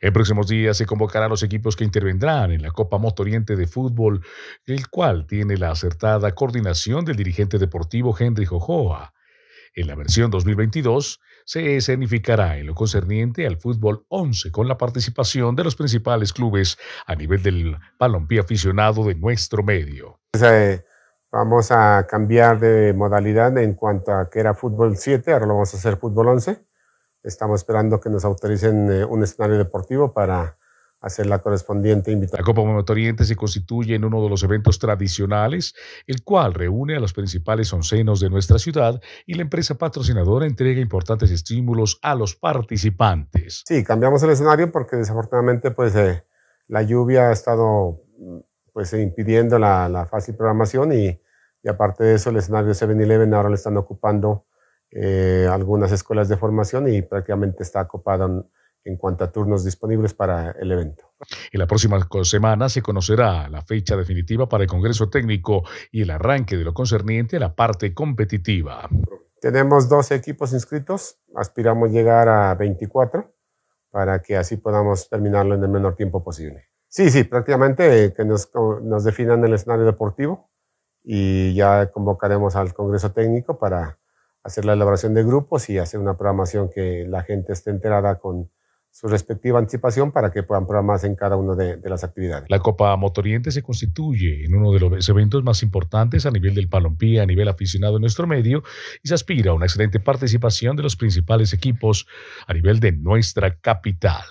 En próximos días se convocarán los equipos que intervendrán en la Copa Motoriente de Fútbol, el cual tiene la acertada coordinación del dirigente deportivo Henry Jojoa. En la versión 2022 se escenificará en lo concerniente al fútbol 11 con la participación de los principales clubes a nivel del balompié aficionado de nuestro medio. Pues, eh, vamos a cambiar de modalidad en cuanto a que era fútbol 7, ahora lo vamos a hacer fútbol 11 Estamos esperando que nos autoricen eh, un escenario deportivo para hacer la correspondiente invitación. La Copa Oriente se constituye en uno de los eventos tradicionales, el cual reúne a los principales oncenos de nuestra ciudad y la empresa patrocinadora entrega importantes estímulos a los participantes. Sí, cambiamos el escenario porque desafortunadamente pues, eh, la lluvia ha estado mm, pues, impidiendo la, fácil programación y, y, aparte de eso el escenario 7-Eleven ahora lo están ocupando eh, algunas escuelas de formación y prácticamente está acopada en cuanto a turnos disponibles para el evento. En la próxima semana se conocerá la fecha definitiva para el Congreso Técnico y el arranque de lo concerniente a la parte competitiva. Tenemos 12 equipos inscritos, aspiramos llegar a 24 para que así podamos terminarlo en el menor tiempo posible. Sí, sí, prácticamente eh, que nos, nos definan el escenario deportivo y ya convocaremos al Congreso Técnico para hacer la elaboración de grupos y hacer una programación que la gente esté enterada con su respectiva anticipación para que puedan programarse en cada una de, las actividades. La Copa Motoriente se constituye en uno de los eventos más importantes a nivel del palompía, a nivel aficionado en nuestro medio, y se aspira a una excelente participación de los principales equipos a nivel de nuestra capital.